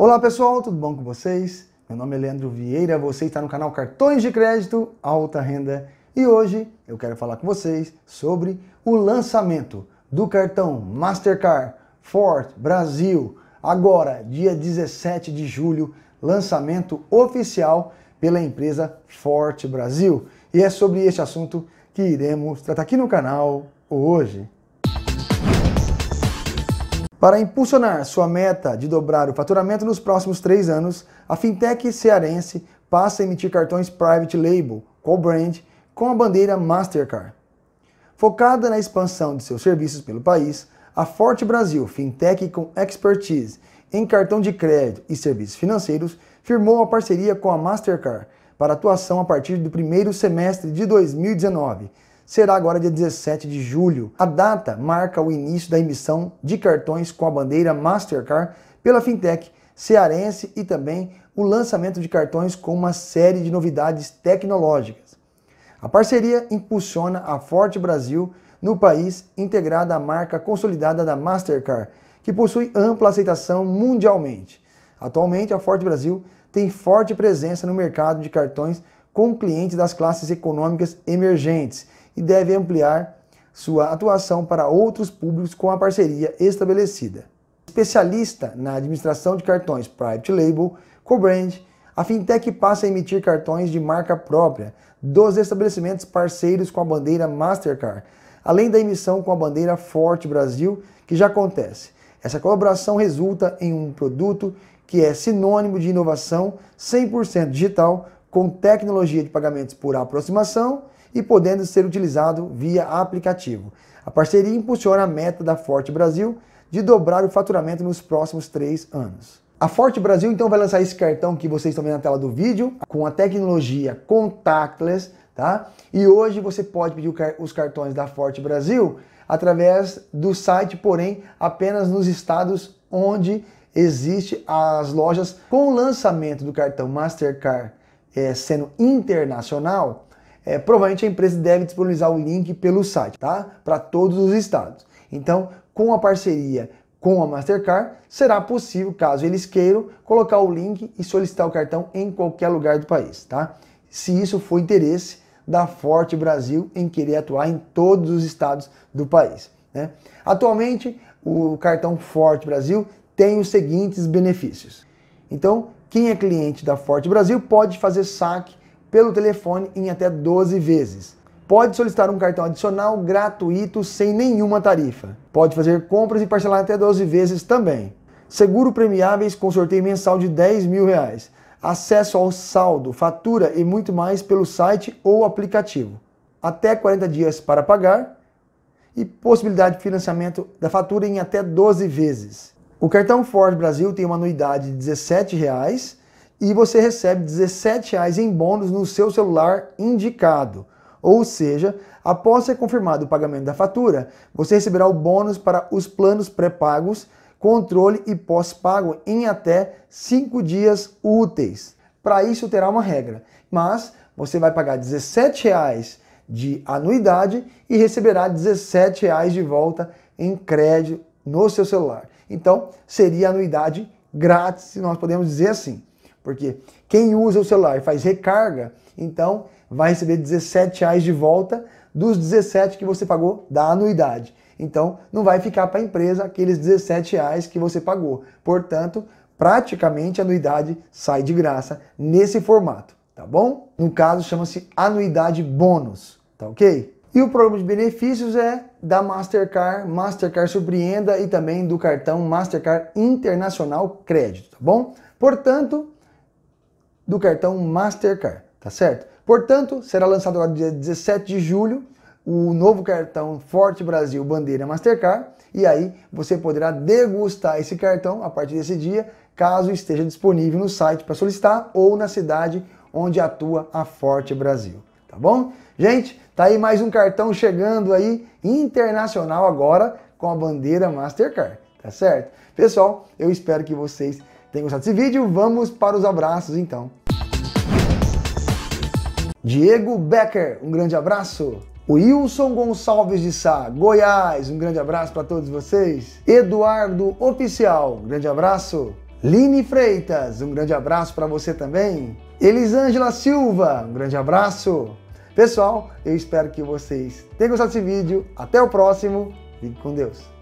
Olá pessoal, tudo bom com vocês? Meu nome é Leandro Vieira, você está no canal Cartões de Crédito Alta Renda e hoje eu quero falar com vocês sobre o lançamento do cartão Mastercard Ford Brasil, agora dia 17 de julho, lançamento oficial pela empresa Forte Brasil. E é sobre este assunto que iremos tratar aqui no canal hoje. Para impulsionar sua meta de dobrar o faturamento nos próximos três anos, a fintech cearense passa a emitir cartões private label, co-brand, com a bandeira Mastercard. Focada na expansão de seus serviços pelo país, a Forte Brasil, fintech com expertise em cartão de crédito e serviços financeiros, firmou a parceria com a Mastercard para atuação a partir do primeiro semestre de 2019 será agora dia 17 de julho. A data marca o início da emissão de cartões com a bandeira Mastercard pela fintech cearense e também o lançamento de cartões com uma série de novidades tecnológicas. A parceria impulsiona a Forte Brasil no país, integrada à marca consolidada da Mastercard, que possui ampla aceitação mundialmente. Atualmente, a Forte Brasil tem forte presença no mercado de cartões com clientes das classes econômicas emergentes e deve ampliar sua atuação para outros públicos com a parceria estabelecida. Especialista na administração de cartões Private Label, Co-Brand, a fintech passa a emitir cartões de marca própria dos estabelecimentos parceiros com a bandeira Mastercard, além da emissão com a bandeira Forte Brasil, que já acontece. Essa colaboração resulta em um produto que é sinônimo de inovação 100% digital, com tecnologia de pagamentos por aproximação e podendo ser utilizado via aplicativo. A parceria impulsiona a meta da Forte Brasil de dobrar o faturamento nos próximos três anos. A Forte Brasil então vai lançar esse cartão que vocês estão vendo na tela do vídeo com a tecnologia contactless, tá? E hoje você pode pedir os cartões da Forte Brasil através do site, porém apenas nos estados onde existe as lojas com o lançamento do cartão Mastercard é, sendo internacional é, provavelmente a empresa deve disponibilizar o link pelo site, tá? Para todos os estados. Então, com a parceria com a Mastercard, será possível, caso eles queiram, colocar o link e solicitar o cartão em qualquer lugar do país, tá? Se isso for interesse da Forte Brasil em querer atuar em todos os estados do país. Né? Atualmente, o cartão Forte Brasil tem os seguintes benefícios. Então, quem é cliente da Forte Brasil pode fazer saque pelo telefone em até 12 vezes. Pode solicitar um cartão adicional gratuito sem nenhuma tarifa. Pode fazer compras e parcelar até 12 vezes também. Seguro premiáveis com sorteio mensal de 10 mil reais. Acesso ao saldo, fatura e muito mais pelo site ou aplicativo. Até 40 dias para pagar e possibilidade de financiamento da fatura em até 12 vezes. O cartão Ford Brasil tem uma anuidade de R$ 17 reais e você recebe R$17,00 em bônus no seu celular indicado. Ou seja, após ser confirmado o pagamento da fatura, você receberá o bônus para os planos pré-pagos, controle e pós-pago em até 5 dias úteis. Para isso terá uma regra, mas você vai pagar R$17,00 de anuidade e receberá R$17,00 de volta em crédito no seu celular. Então, seria anuidade grátis, se nós podemos dizer assim. Porque quem usa o celular e faz recarga, então vai receber 17 reais de volta dos 17 que você pagou da anuidade. Então, não vai ficar para a empresa aqueles 17 reais que você pagou. Portanto, praticamente a anuidade sai de graça nesse formato, tá bom? No caso, chama-se anuidade bônus, tá ok? E o programa de benefícios é da Mastercard, Mastercard Surpreenda e também do cartão Mastercard Internacional Crédito, tá bom? Portanto, do cartão Mastercard, tá certo? Portanto, será lançado agora dia 17 de julho o novo cartão Forte Brasil Bandeira Mastercard e aí você poderá degustar esse cartão a partir desse dia, caso esteja disponível no site para solicitar ou na cidade onde atua a Forte Brasil, tá bom? Gente, tá aí mais um cartão chegando aí internacional agora com a bandeira Mastercard, tá certo? Pessoal, eu espero que vocês tenham gostado desse vídeo. Vamos para os abraços então. Diego Becker, um grande abraço. Wilson Gonçalves de Sá, Goiás, um grande abraço para todos vocês. Eduardo Oficial, um grande abraço. Line Freitas, um grande abraço para você também. Elisângela Silva, um grande abraço. Pessoal, eu espero que vocês tenham gostado desse vídeo. Até o próximo. Fique com Deus.